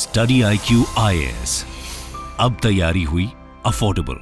Study I Q I अब तैयारी हुई अफोर्डेबल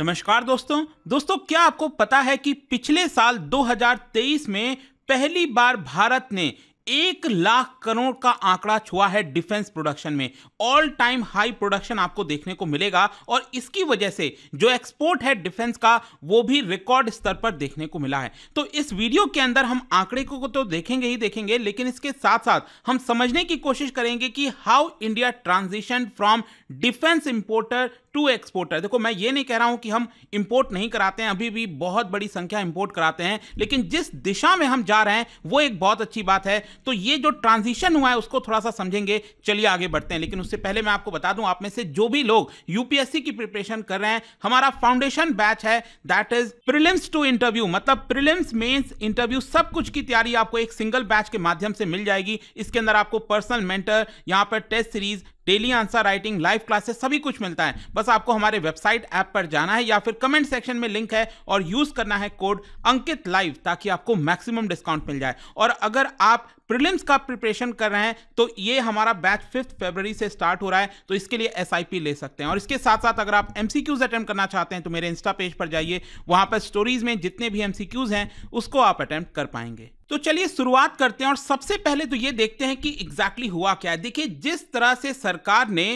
नमस्कार दोस्तों दोस्तों क्या आपको पता है कि पिछले साल 2023 में पहली बार भारत ने एक लाख करोड़ का आंकड़ा छुआ है डिफेंस प्रोडक्शन में ऑल टाइम हाई प्रोडक्शन आपको देखने को मिलेगा और इसकी वजह से जो एक्सपोर्ट है डिफेंस का वो भी रिकॉर्ड स्तर पर देखने को मिला है तो इस वीडियो के अंदर हम आंकड़े को तो देखेंगे ही देखेंगे लेकिन इसके साथ साथ हम समझने की कोशिश करेंगे कि how India transition from defence importer to exporter देखो मैं ये नहीं कह रहा हूं कि हम इंपोर्ट नहीं कराते हैं अभी भी बहुत बड़ी संख्या इंपोर्ट कराते हैं लेकिन जिस दिशा में हम जा रहे हैं वो एक बहुत अच्छी बात है तो ये जो ट्रांजिशन हुआ है उसको थोड़ा सा समझेंगे चलिए आगे बढ़ते हैं लेकिन उससे पहले मैं आपको बता दूं आप में से जो भी लोग यूपीएससी की प्रिपरेशन कर रहे हैं हमारा फाउंडेशन बैच है that is prelims to interview मतलब प्रिलिम्स मेन्स इंटरव्यू सब कुछ की तैयारी आपको एक सिंगल बैच के माध्यम से मिल जाएगी इसके अंदर आपको पर्सनल मेंटर यहां पर test series daily answer writing live classes सभी कुछ मिलता है बस आपको हमारे वेबसाइट ऐप पर जाना है या फिर कमेंट सेक्शन में लिंक है और यूज करना है कोड अंकित लाइव ताकि आपको मैक्सिमम डिस्काउंट मिल जाए और अगर आप प्रीलिम्स का प्रिपरेशन कर रहे हैं तो ये हमारा बैच फिफ्थ फरवरी से स्टार्ट हो रहा है तो इसके लिए एस ले सकते हैं और इसके साथ साथ अगर आप एम सी करना चाहते हैं तो मेरे इंस्टा पेज पर जाइए वहां पर स्टोरीज में जितने भी एम हैं उसको आप अटैम्प्ट कर पाएंगे तो चलिए शुरुआत करते हैं और सबसे पहले तो ये देखते हैं कि एग्जैक्टली exactly हुआ क्या है देखिए जिस तरह से सरकार ने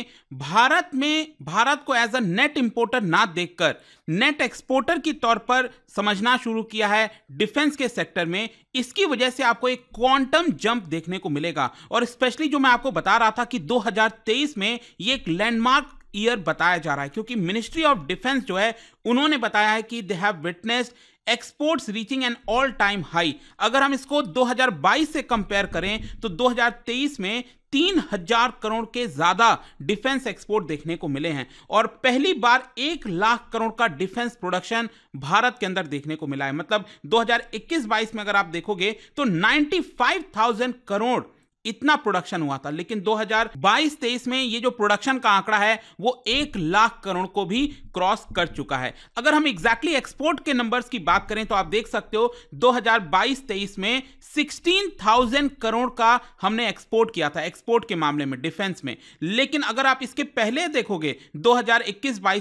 भारत में भारत को एज अ नेट इंपोर्टर ना देखकर नेट एक्सपोर्टर के तौर पर समझना शुरू किया है डिफेंस के सेक्टर में इसकी वजह से आपको एक क्वांटम जंप देखने को मिलेगा और स्पेशली जो मैं आपको बता रहा था कि 2023 में ये एक लैंडमार्क ईयर बताया जा रहा है क्योंकि मिनिस्ट्री ऑफ डिफेंस जो है उन्होंने बताया है कि they have witnessed exports reaching an all time high अगर हम इसको 2022 से कंपेयर करें तो 2023 में तीन हजार करोड़ के ज्यादा डिफेंस एक्सपोर्ट देखने को मिले हैं और पहली बार एक लाख करोड़ का डिफेंस प्रोडक्शन भारत के अंदर देखने को मिला है मतलब 2021-22 में अगर आप देखोगे तो 95,000 करोड़ इतना प्रोडक्शन हुआ था लेकिन 2022-23 में ये जो प्रोडक्शन का आंकड़ा है वो एक लाख करोड़ को भी क्रॉस कर चुका है अगर हम एग्जैक्टली exactly एक्सपोर्ट के नंबर्स की बात करें तो आप देख सकते हो 2022-23 में 16,000 करोड़ का हमने एक्सपोर्ट किया था एक्सपोर्ट के मामले में डिफेंस में लेकिन अगर आप इसके पहले देखोगे दो हजार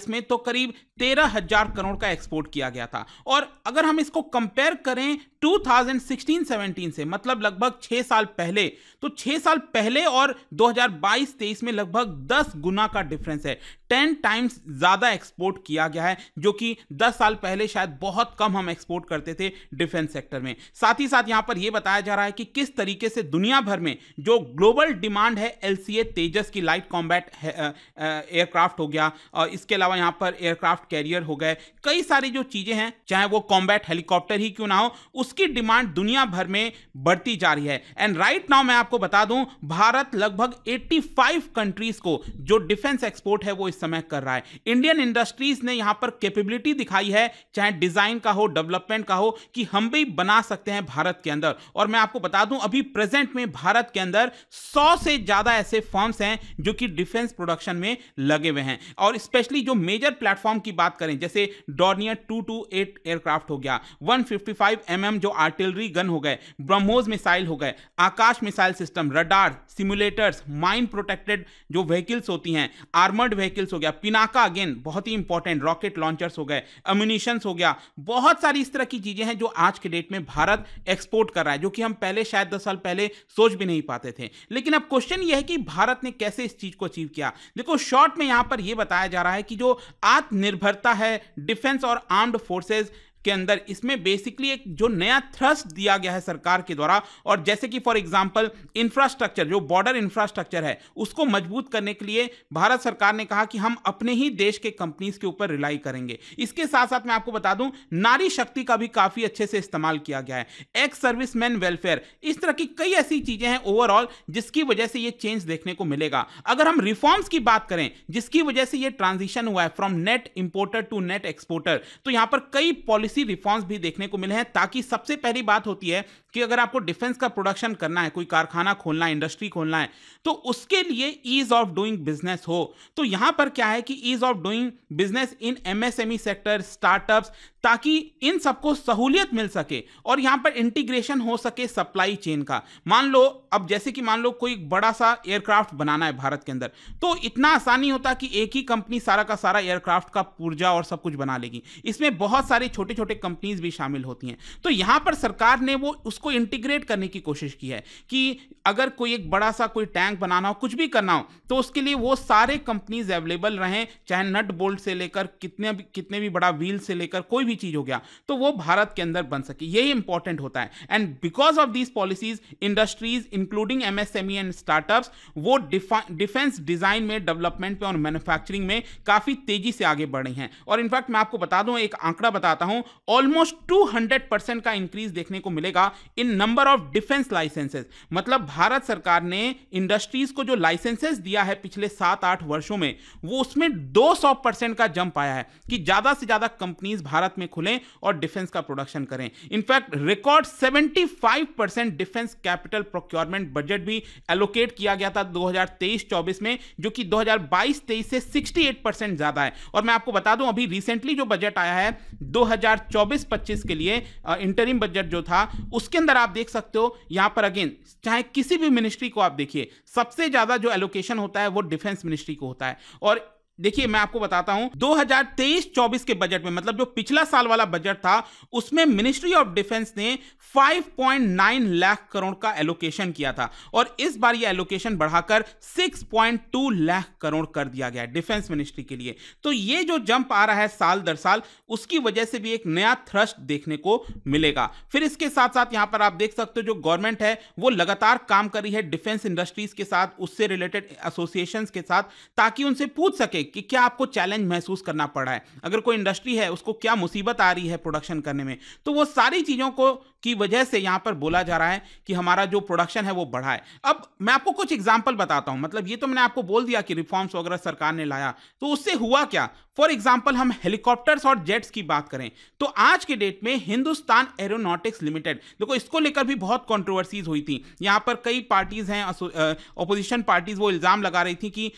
में तो करीब तेरह करोड़ का एक्सपोर्ट किया गया था और अगर हम इसको कंपेयर करें 2016-17 से मतलब लगभग छह साल पहले तो तो छह साल पहले और 2022-23 में लगभग 10 गुना का डिफरेंस है 10 टाइम्स ज़्यादा एक्सपोर्ट किया गया है जो कि 10 साल पहले शायद बहुत कम हम एक्सपोर्ट करते थे डिफेंस सेक्टर में साथ ही साथ यहां पर यह बताया जा रहा है कि किस तरीके से दुनिया भर में जो ग्लोबल डिमांड है एल तेजस की लाइट कॉम्बैट एयरक्राफ्ट हो गया और इसके अलावा यहां पर एयरक्राफ्ट कैरियर हो गए कई सारी जो चीज़ें हैं चाहे वो कॉम्बैट हेलीकॉप्टर ही क्यों ना हो उसकी डिमांड दुनिया भर में बढ़ती जा रही है एंड राइट नाउ मैं आपको बता दूं भारत लगभग 85 कंट्रीज को जो डिफेंस एक्सपोर्ट है वो इस समय कर रहा है इंडियन इंडस्ट्रीज ने यहां पर कैपेबिलिटी दिखाई है चाहे डिजाइन का हो डेवलपमेंट का हो कि हम भी बना सकते हैं भारत के अंदर और मैं आपको बता दूं अभी प्रेजेंट में भारत के अंदर सौ से ज्यादा ऐसे फॉर्म्स हैं जो कि डिफेंस प्रोडक्शन में लगे हुए हैं और स्पेशली जो मेजर प्लेटफॉर्म की बात करें जैसे Dornier two two eight aircraft हो गया one fifty five M M जो आर्टिलरी गन हो गए ब्रह्मोस मिसाइल हो गए Akash missile system system radar simulators mine protected जो व्हीकल्स होती हैं आर्मर्ड व्हीकल्स हो गया पिनाका अगेन बहुत ही इंपॉर्टेंट रॉकेट लॉन्चर्स हो गए अम्यूनिशंस हो गया बहुत सारी इस तरह की चीज़ें हैं जो आज के डेट में भारत एक्सपोर्ट कर रहा है जो कि हम पहले शायद दस साल पहले सोच भी नहीं पाते थे लेकिन अब क्वेश्चन यह है कि भारत ने कैसे इस चीज़ को अचीव किया देखो शॉर्ट में यहां पर यह बताया जा रहा है कि जो आत्मनिर्भरता है डिफेंस और आर्म्ड फोर्सेज के अंदर इसमें बेसिकली एक जो नया थ्रस्ट दिया गया है सरकार के द्वारा और जैसे कि फॉर एग्जाम्पल इंफ्रास्ट्रक्चर जो बॉर्डर इंफ्रास्ट्रक्चर है उसको मजबूत करने के लिए भारत सरकार ने कहा कि हम अपने ही देश के कंपनीज के ऊपर रिलाई करेंगे इसके साथ साथ मैं आपको बता दूं नारी शक्ति का भी काफी अच्छे से इस्तेमाल किया गया है एक्स सर्विस मैन वेलफेयर इस तरह की कई ऐसी चीजें हैं ओवरऑल जिसकी वजह से ये चेंज देखने को मिलेगा अगर हम रिफॉर्म्स की बात करें जिसकी वजह से ये ट्रांजिशन हुआ है from net importer to net exporter तो यहां पर कई पॉलिसी पॉलिसी रिफॉर्म्स भी देखने को मिले हैं ताकि सबसे पहली बात होती है कि अगर आपको डिफेंस का प्रोडक्शन करना है कोई कारखाना खोलना है इंडस्ट्री खोलना है तो उसके लिए ईज ऑफ डूइंग बिजनेस हो तो यहां पर क्या है कि ease of doing business in MSME sector startups ताकि इन सबको सहूलियत मिल सके और यहाँ पर इंटीग्रेशन हो सके सप्लाई चेन का मान लो अब जैसे कि मान लो कोई बड़ा सा एयरक्राफ्ट बनाना है भारत के अंदर तो इतना आसानी होता कि एक ही कंपनी सारा का सारा एयरक्राफ्ट का पूर्जा और सब कुछ बना लेगी इसमें बहुत सारी छोटे छोटे कंपनीज भी शामिल होती हैं तो यहां पर सरकार ने वो उस इसको इंटीग्रेट करने की कोशिश की है कि अगर कोई एक बड़ा सा कोई टैंक बनाना हो कुछ भी करना हो तो उसके लिए वो सारे कंपनीज अवेलेबल रहें चाहे नट बोल्ट से लेकर कितने भी कितने भी बड़ा व्हील से लेकर कोई भी चीज़ हो गया तो वो भारत के अंदर बन सके यही इंपॉर्टेंट होता है and because of these policies industries including MSME and startups वो डिफेंस डिजाइन में डेवलपमेंट में और मैन्युफैक्चरिंग में काफ़ी तेजी से आगे बढ़ रही हैं और इनफैक्ट मैं आपको बता दूं एक आंकड़ा बताता हूं ऑलमोस्ट हंड्रेड परसेंट का इंक्रीज देखने को मिलेगा in number of defence licences मतलब भारत सरकार ने इंडस्ट्रीज को जो लाइसेंसेस दिया है पिछले सात आठ वर्षों में वो उसमें 200 परसेंट का जंप आया है कि ज्यादा से ज्यादा कंपनीज भारत में खुलें और डिफेंस का प्रोडक्शन करें in fact record 75 percent defence capital procurement budget भी एलोकेट किया गया था 2023-24 में जो कि 2022-23 से 68 परसेंट ज्यादा है और मैं आपको बता दूं अभी रिसेंटली जो बजट आया है 2000 2024-25 के लिए इंटरिम बजट जो था उसके अंदर आप देख सकते हो यहां पर अगेन चाहे किसी भी मिनिस्ट्री को आप देखिए सबसे ज़्यादा जो एलोकेशन होता है वो डिफेंस मिनिस्ट्री को होता है और देखिए मैं आपको बताता हूं 2023-24 के बजट में मतलब जो पिछला साल वाला बजट था उसमें मिनिस्ट्री ऑफ डिफेंस ने 5.9 लाख करोड़ का एलोकेशन किया था और इस बार यह एलोकेशन बढ़ाकर 6.2 लाख करोड़ कर दिया गया है डिफेंस मिनिस्ट्री के लिए तो ये जो जंप आ रहा है साल दर साल उसकी वजह से भी एक नया थ्रस्ट देखने को मिलेगा फिर इसके साथ साथ यहां पर आप देख सकते हो जो गवर्नमेंट है वो लगातार काम कर रही है डिफेंस इंडस्ट्रीज के साथ उससे रिलेटेड एसोसिएशन के साथ ताकि उनसे पूछ सके कि क्या आपको चैलेंज महसूस करना पड़ रहा है अगर कोई इंडस्ट्री है उसको क्या मुसीबत आ रही है प्रोडक्शन करने में तो वो सारी चीज़ों को की वजह से यहाँ पर बोला जा रहा है कि हमारा जो प्रोडक्शन है वो बढ़ा है अब मैं आपको कुछ एग्जाम्पल बताता हूँ मतलब ये तो मैंने आपको बोल दिया कि रिफॉर्म्स वगैरह सरकार ने लाया तो उससे हुआ क्या फॉर एग्जाम्पल हम हेलीकॉप्टर्स और जेट्स की बात करें तो आज के डेट में हिंदुस्तान एरोनॉटिक्स लिमिटेड देखो इसको लेकर भी बहुत कॉन्ट्रोवर्सीज हुई थी यहाँ पर कई पार्टीज हैं अपोजिशन पार्टीज वो इल्ज़ाम लगा रही थी कि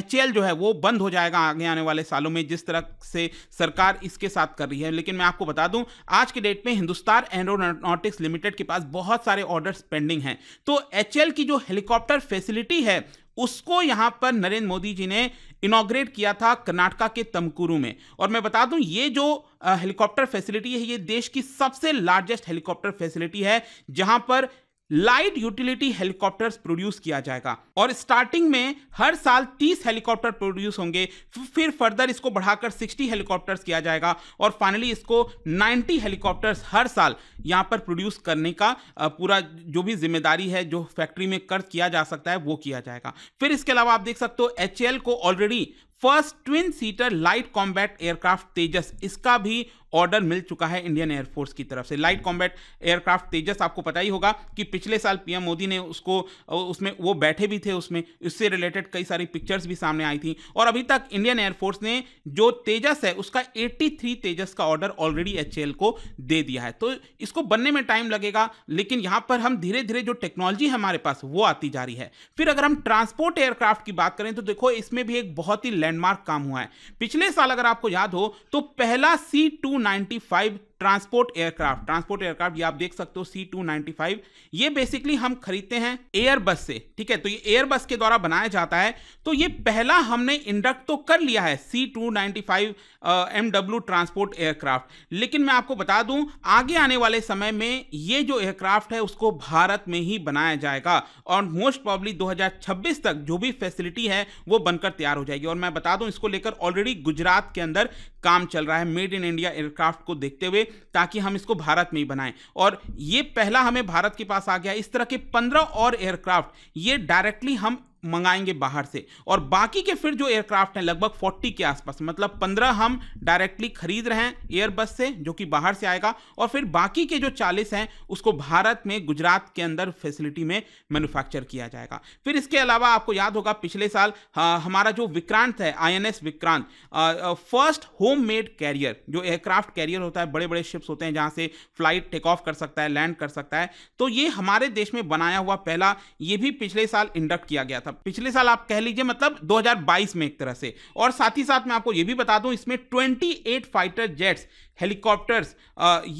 एच जो है वो बंद हो जाएगा आगे आने वाले सालों में जिस तरह से सरकार इसके साथ कर रही है लेकिन मैं आपको बता दूं आज के डेट में हिंदुस्तान एरोनॉटिक्स एरोनॉटिक्स लिमिटेड के पास बहुत सारे ऑर्डर्स पेंडिंग हैं तो एच की जो हेलीकॉप्टर फैसिलिटी है उसको यहां पर नरेंद्र मोदी जी ने इनाग्रेट किया था कर्नाटका के तमकुरु में और मैं बता दूं ये जो हेलीकॉप्टर फैसिलिटी है ये देश की सबसे लार्जेस्ट हेलीकॉप्टर फैसिलिटी है जहां पर लाइट यूटिलिटी हेलीकॉप्टर्स प्रोड्यूस किया जाएगा और स्टार्टिंग में हर साल 30 हेलीकॉप्टर प्रोड्यूस होंगे फिर फर्दर इसको बढ़ाकर 60 हेलीकॉप्टर्स किया जाएगा और फाइनली इसको 90 हेलीकॉप्टर्स हर साल यहां पर प्रोड्यूस करने का पूरा जो भी जिम्मेदारी है जो फैक्ट्री में कर किया जा सकता है वो किया जाएगा फिर इसके अलावा आप देख सकते हो एच को already first twin seater light combat aircraft Tejas इसका भी ऑर्डर मिल चुका है इंडियन एयरफोर्स की तरफ से लाइट कॉम्बैट एयरक्राफ्ट तेजस आपको पता ही होगा कि पिछले साल पीएम मोदी ने उसको उसमें वो बैठे भी थे उसमें इससे रिलेटेड कई सारी पिक्चर्स भी सामने आई थी और अभी तक इंडियन एयरफोर्स ने जो तेजस है उसका 83 तेजस का ऑर्डर ऑलरेडी एच को दे दिया है तो इसको बनने में टाइम लगेगा लेकिन यहाँ पर हम धीरे धीरे जो टेक्नोलॉजी हमारे पास वो आती जा रही है फिर अगर हम ट्रांसपोर्ट एयरक्राफ्ट की बात करें तो देखो इसमें भी एक बहुत ही लैंड लैंडमार्क काम हुआ है पिछले साल अगर आपको याद हो तो पहला C two ninety five transport aircraft transport aircraft ये आप देख सकते हो सी टू नाइनटी फाइव ये बेसिकली हम खरीदते हैं एयरबस से ठीक है तो ये एयरबस के द्वारा बनाया जाता है तो ये पहला हमने इंडक्ट तो कर लिया है C two ninety five M W transport aircraft लेकिन मैं आपको बता दूं आगे आने वाले समय में ये जो एयरक्राफ्ट है उसको भारत में ही बनाया जाएगा और मोस्ट दो हजार छब्बीस तक जो भी फैसिलिटी है वो बनकर तैयार हो जाएगी और मैं बता दूं इसको लेकर ऑलरेडी गुजरात के अंदर काम चल रहा है मेड इन इंडिया एयरक्राफ्ट को देखते हुए ताकि हम इसको भारत में ही बनाएं और ये पहला हमें भारत के पास आ गया इस तरह के पंद्रह और एयरक्राफ्ट ये डायरेक्टली हम मंगाएंगे बाहर से और बाकी के फिर जो एयरक्राफ्ट हैं लगभग 40 के आसपास मतलब 15 हम डायरेक्टली खरीद रहे हैं एयरबस से जो कि बाहर से आएगा और फिर बाकी के जो 40 हैं उसको भारत में गुजरात के अंदर फैसिलिटी में मैन्युफैक्चर किया जाएगा फिर इसके अलावा आपको याद होगा पिछले साल हाँ, हमारा जो विक्रांत है I Vikrant first home made carrier जो एयरक्राफ्ट कैरियर होता है बड़े बड़े शिप्स होते हैं जहाँ से फ्लाइट टेक ऑफ कर सकता है लैंड कर सकता है तो ये हमारे देश में बनाया हुआ पहला ये भी पिछले साल इंडक्ट किया गया था मतलब पिछले साल आप कह लीजिए मतलब 2022 में एक तरह से और साथ ही साथ मैं आपको ये भी बता दूं इसमें 28 फाइटर जेट्स हेलीकॉप्टर्स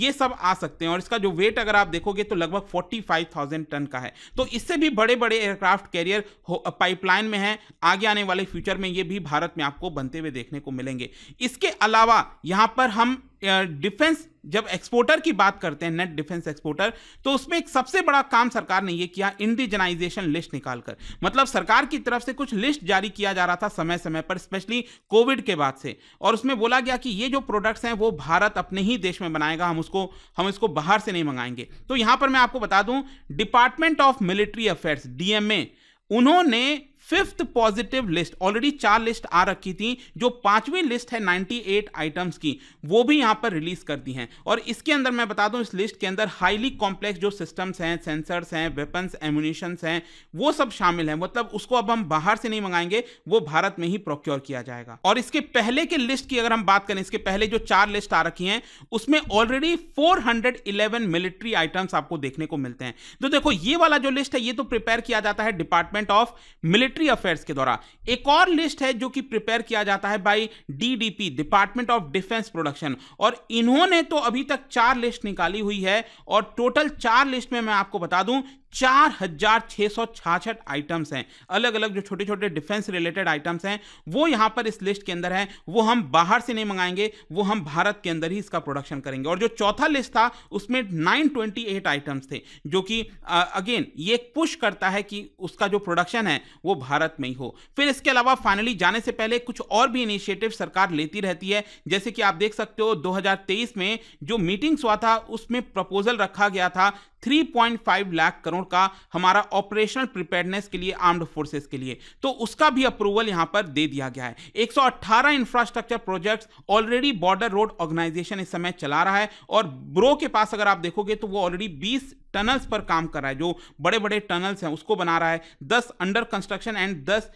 ये सब आ सकते हैं और इसका जो वेट अगर आप देखोगे तो लगभग 45,000 टन का है तो इससे भी बड़े बड़े एयरक्राफ्ट कैरियर पाइपलाइन में है आगे आने वाले फ्यूचर में ये भी भारत में आपको बनते हुए देखने को मिलेंगे इसके अलावा यहाँ पर हम डिफेंस जब एक्सपोर्टर की बात करते हैं नेट डिफेंस एक्सपोर्टर तो उसमें एक सबसे बड़ा काम सरकार ने ये किया इंडिजनाइजेशन लिस्ट निकालकर मतलब सरकार की तरफ से कुछ लिस्ट जारी किया जा रहा था समय समय पर स्पेशली कोविड के बाद से और उसमें बोला गया कि ये जो प्रोडक्ट्स हैं वो भारत अपने ही देश में बनाएगा हम उसको हम इसको बाहर से नहीं मंगाएंगे तो यहां पर मैं आपको बता दूं department of military affairs DMA उन्होंने फिफ्थ पॉजिटिव लिस्ट ऑलरेडी चार लिस्ट आ रखी थी जो पांचवी लिस्ट है 98 आइटम्स की वो भी यहां पर रिलीज कर दी है और इसके अंदर मैं बता दूं इस लिस्ट के अंदर हाईली कॉम्प्लेक्स जो सिस्टम्स हैं सेंसर्स हैं वेपन्स एमुनिशंस हैं वो सब शामिल हैं मतलब उसको अब हम बाहर से नहीं मंगाएंगे वो भारत में ही प्रोक्योर किया जाएगा और इसके पहले के लिस्ट की अगर हम बात करें इसके पहले जो चार लिस्ट आ रखी है उसमें ऑलरेडी फोर मिलिट्री आइटम्स आपको देखने को मिलते हैं तो देखो ये वाला जो लिस्ट है ये तो प्रिपेयर किया जाता है department of military military affairs के द्वारा एक और लिस्ट है जो कि प्रिपेयर किया जाता है by DDP department of defence production और इन्होंने तो अभी तक चार लिस्ट निकाली हुई है और टोटल चार लिस्ट में मैं आपको बता दूं चार हजार छः सौ छाछठ आइटम्स हैं अलग अलग जो छोटे छोटे डिफेंस रिलेटेड आइटम्स हैं वो यहाँ पर इस लिस्ट के अंदर हैं वो हम बाहर से नहीं मंगाएंगे वो हम भारत के अंदर ही इसका प्रोडक्शन करेंगे और जो चौथा लिस्ट था उसमें नाइन ट्वेंटी एट आइटम्स थे जो कि अगेन ये पुश करता है कि उसका जो प्रोडक्शन है वो भारत में ही हो फिर इसके अलावा फाइनली जाने से पहले कुछ और भी इनिशिएटिव सरकार लेती रहती है जैसे कि आप देख सकते हो 2023 में जो मीटिंग्स हुआ था उसमें प्रपोजल रखा गया था 3.5 लाख करोड़ का हमारा ऑपरेशनल प्रिपेयरनेस के लिए आर्म्ड फोर्सेस के लिए तो उसका भी अप्रूवल यहां पर दे दिया गया है 118 infrastructure projects already border road organisation इस समय चला रहा है और ब्रो के पास अगर आप देखोगे तो वो ऑलरेडी 20 टनल्स पर काम कर रहा है जो बड़े बड़े टनल्स हैं उसको बना रहा है दस अंडर कंस्ट्रक्शन एंड दस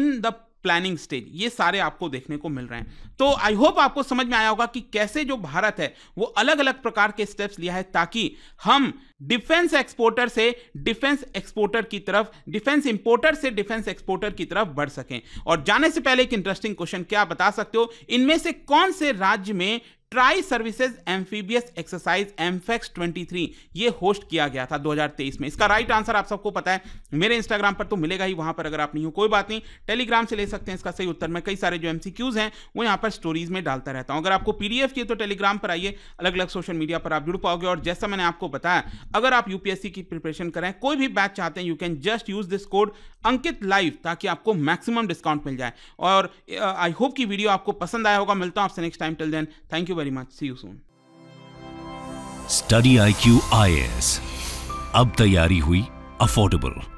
इन द प्लानिंग स्टेज ये सारे आपको देखने को मिल रहे हैं तो आई होप आपको समझ में आया होगा कि कैसे जो भारत है वो अलग अलग प्रकार के स्टेप्स लिया है ताकि हम डिफेंस एक्सपोर्टर से डिफेंस एक्सपोर्टर की तरफ डिफेंस इंपोर्टर से डिफेंस एक्सपोर्टर की तरफ बढ़ सकें और जाने से पहले एक इंटरेस्टिंग क्वेश्चन क्या बता सकते हो इनमें से कौन से राज्य में tri services amphibious exercise AMPHEX 23 ये होस्ट किया गया था 2023 में इसका राइट आंसर आप सबको पता है मेरे इंस्टाग्राम पर तो मिलेगा ही वहां पर अगर आप नहीं हो कोई बात नहीं टेलीग्राम से ले सकते हैं इसका सही उत्तर मैं कई सारे जो एमसीक्यूज हैं वो यहां पर स्टोरीज में डालता रहता हूं अगर आपको पीडीएफ चाहिए तो टेलीग्राम पर आइए अलग अलग सोशल मीडिया पर आप जुड़ पाओगे और जैसा मैंने आपको बताया अगर आप यूपीएससी की प्रिपरेशन करें कोई भी बैच चाहते हैं you can just use this code Ankit live ताकि आपको मैक्सिमम डिस्काउंट मिल जाए और आई होप की वीडियो आपको पसंद आया होगा मिलता हूं आपसे next time till then thank you very much. See you soon. Study IQ IS. अब तैयारी हुई अफोर्डेबल